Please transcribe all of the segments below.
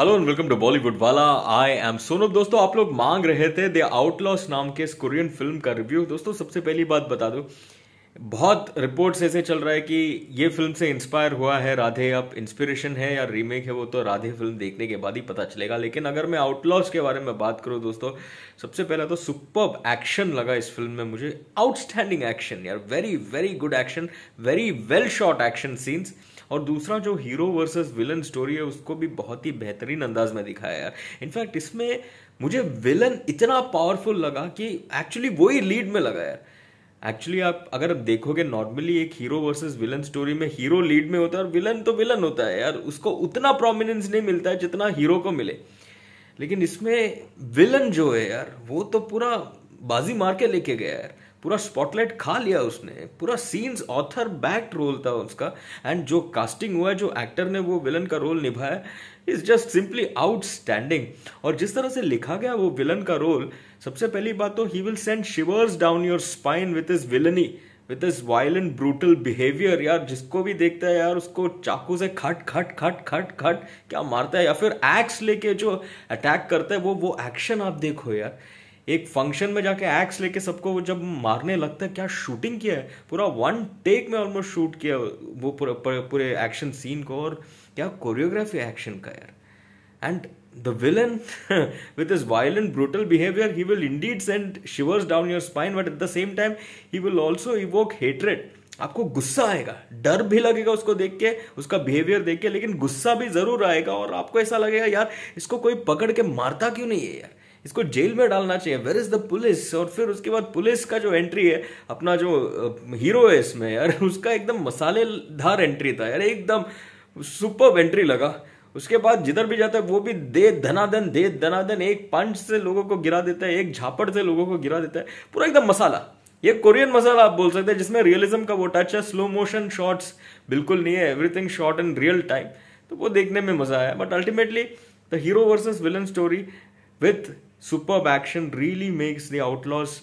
hello and welcome to Bollywood वाला I M सोनब दोस्तों आप लोग मांग रहे थे द आउटलॉस नाम के इस कोरियन फिल्म का रिव्यू दोस्तों सबसे पहली बात बता दो बहुत रिपोर्ट्स ऐसे चल रहा है कि ये फिल्म से इंस्पायर हुआ है राधे अब इंस्पिरेशन है या रीमेक है वो तो राधे फिल्म देखने के बाद ही पता चलेगा लेकिन अगर मैं आउटलॉस के बारे में बात करूँ दोस्तों सबसे पहला तो सुपर एक्शन लगा इस फिल्म में मुझे आउटस्टैंडिंग एक्शन यार very very good action very well shot action scenes और दूसरा जो हीरो वर्सेस विलन स्टोरी है उसको भी बहुत ही बेहतरीन अंदाज में दिखाया यार इनफैक्ट इसमें मुझे विलन इतना पावरफुल लगा कि एक्चुअली वो ही लीड में लगा यार एक्चुअली आप अगर आप देखोगे नॉर्मली एक हीरो वर्सेस विलन स्टोरी में हीरो लीड में होता है और विलन तो विलन होता है यार उसको उतना प्रोमिनेंस नहीं मिलता है जितना हीरो को मिले लेकिन इसमें विलन जो है यार वो तो पूरा बाजी मार के लेके गया यार पूरा स्पॉटलाइट खा लिया उसने पूरा सीन्स ऑथर बैक्ड रोल था उसका एंड जो कास्टिंग हुआ जो एक्टर ने वो विलन का रोल निभाया इज जस्ट सिंपली आउटस्टैंडिंग और जिस तरह से लिखा गया वो विलन का रोल सबसे पहली बात तो he will send shivers down your spine with his villainy with this violent brutal behaviour यार जिसको भी देखता है यार उसको चाकू से खट खट खट खट खट क्या मारता है या फिर एक्स लेके जो अटैक करता है वो वो एक्शन आप देखो यार एक फंक्शन में जाके एक्स लेके सबको जब मारने लगता है क्या शूटिंग किया है पूरा वन टेक में ऑलमोस्ट शूट किया वो पूरे एक्शन सीन को और क्या कोरियोग्राफी एक्शन का यार and the villain with his violent brutal behaviour he will indeed send shivers down your spine but at the same time he will also evoke hatred आपको गुस्सा आएगा डर भी लगेगा उसको देख के उसका बिहेवियर देख के लेकिन गुस्सा भी जरूर आएगा और आपको ऐसा लगेगा यार इसको कोई पकड़ के मारता क्यों नहीं है यार इसको जेल में डालना चाहिए वेर इज़ द पुलिस और फिर उसके बाद पुलिस का जो एंट्री है अपना जो हीरो है इसमें यार उसका एकदम मसालेदार एंट्री था यार एकदम सुपर एंट्री लगा उसके बाद जिधर भी जाता है वो भी दे धनादन दे धनादन एक पंच से लोगों को गिरा देता है एक झापड़ से लोगों को गिरा देता है पूरा एकदम मसाला ये कोरियन मसाला आप बोल सकते हैं जिसमें रियलिज्म का वो टच है स्लो मोशन शॉट्स बिल्कुल नहीं है everything shot in real time तो वो देखने में मजा आया but ultimately the hero versus villain story with super action really makes the Outlaws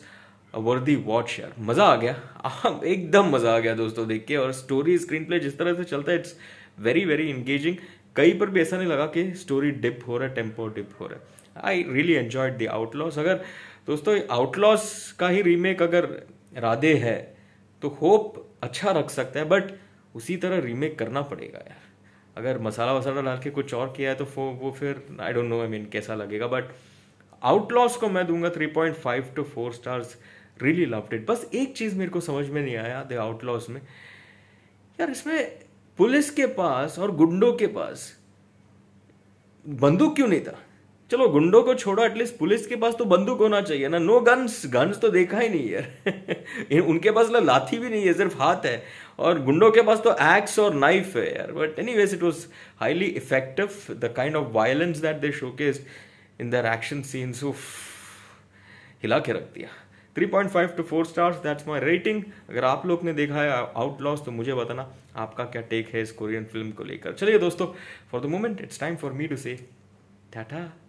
worthy watch यार मज़ा आ गया एकदम मज़ा आ गया दोस्तों देख के और स्टोरी स्क्रीन प्ले जिस तरह से चलता है इट्स वेरी वेरी इंगेजिंग कहीं पर भी ऐसा नहीं लगा कि स्टोरी डिप हो रहा है टेम्पो डिप हो रहा है I really enjoy the Outlaws अगर दोस्तों आउटलॉस का ही रीमेक अगर राधे है तो होप अच्छा रख सकता है बट उसी तरह रीमेक करना पड़ेगा यार अगर मसाला वसाला डाल के कुछ और किया है तो वो फिर I don't know I mean कैसा लगेगा बट आउटलॉस को मैं दूंगा 3.5 to 4 stars really love it बस एक चीज़ मेरे को समझ में नहीं आया द आउटलॉस में यार इसमें पुलिस के पास और गुंडों के पास बंदूक क्यों नहीं था चलो गुंडों को छोड़ो एटलीस्ट पुलिस के पास तो बंदूक होना चाहिए ना नो गन्स गन्स तो देखा ही नहीं यार उनके पास ना लाथी भी नहीं है सिर्फ हाथ है और गुंडों के पास तो एक्स और नाइफ है यार but anyways it was highly effective the kind of violence that they showcased in their action scenes ऑफ हिला के रख दिया 3.5 to 4 stars that's my rating अगर आप लोग ने देखा है आउटलॉस तो मुझे बताना आपका क्या टेक है इस कोरियन फिल्म को लेकर चलिए दोस्तों for the moment it's time for me to say Tata